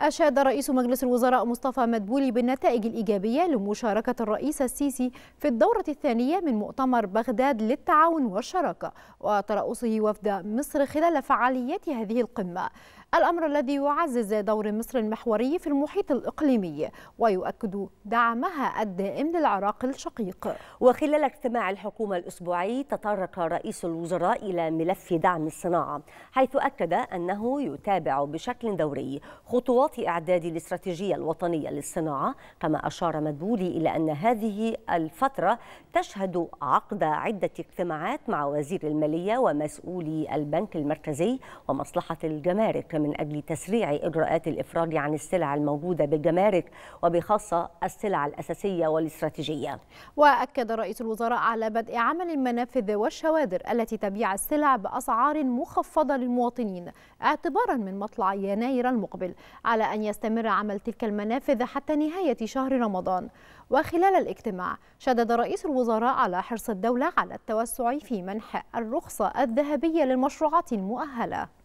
أشاد رئيس مجلس الوزراء مصطفى مدبولي بالنتائج الإيجابية لمشاركة الرئيس السيسي في الدورة الثانية من مؤتمر بغداد للتعاون والشراكة وترأسه وفد مصر خلال فعاليات هذه القمة الأمر الذي يعزز دور مصر المحوري في المحيط الإقليمي ويؤكد دعمها الدائم للعراق الشقيق وخلال اجتماع الحكومة الأسبوعي تطرق رئيس الوزراء إلى ملف دعم الصناعة حيث أكد أنه يتابع بشكل دوري خطوات إعداد الاستراتيجية الوطنية للصناعة كما أشار مدبولي إلى أن هذه الفترة تشهد عقد عدة اجتماعات مع وزير المالية ومسؤولي البنك المركزي ومصلحة الجمارك من أجل تسريع إجراءات الإفراج عن السلع الموجودة بالجمارك وبخاصة السلع الأساسية والاستراتيجية وأكد رئيس الوزراء على بدء عمل المنافذ والشوادر التي تبيع السلع بأسعار مخفضة للمواطنين اعتبارا من مطلع يناير المقبل على أن يستمر عمل تلك المنافذ حتى نهاية شهر رمضان وخلال الاجتماع شدد رئيس الوزراء على حرص الدولة على التوسع في منح الرخصة الذهبية للمشروعات المؤهلة